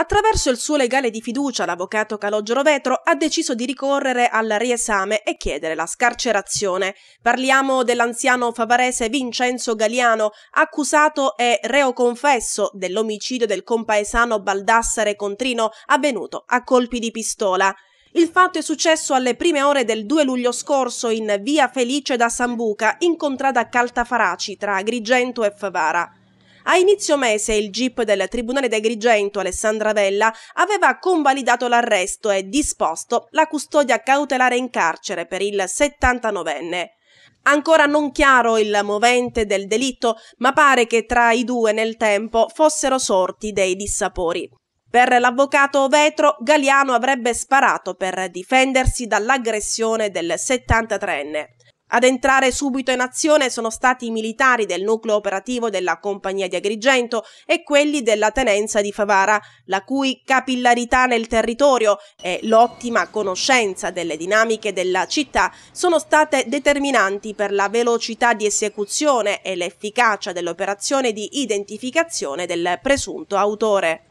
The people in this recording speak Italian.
Attraverso il suo legale di fiducia, l'avvocato Calogero Vetro ha deciso di ricorrere al riesame e chiedere la scarcerazione. Parliamo dell'anziano favarese Vincenzo Galiano, accusato e reo confesso dell'omicidio del compaesano Baldassare Contrino avvenuto a colpi di pistola. Il fatto è successo alle prime ore del 2 luglio scorso in via Felice da Sambuca, in contrada Caltafaraci tra Agrigento e Favara. A inizio mese il GIP del Tribunale d'Agrigento, Alessandra Vella, aveva convalidato l'arresto e disposto la custodia cautelare in carcere per il 79enne. Ancora non chiaro il movente del delitto, ma pare che tra i due nel tempo fossero sorti dei dissapori. Per l'avvocato Vetro, Galiano avrebbe sparato per difendersi dall'aggressione del 73enne. Ad entrare subito in azione sono stati i militari del nucleo operativo della compagnia di Agrigento e quelli della tenenza di Favara, la cui capillarità nel territorio e l'ottima conoscenza delle dinamiche della città sono state determinanti per la velocità di esecuzione e l'efficacia dell'operazione di identificazione del presunto autore.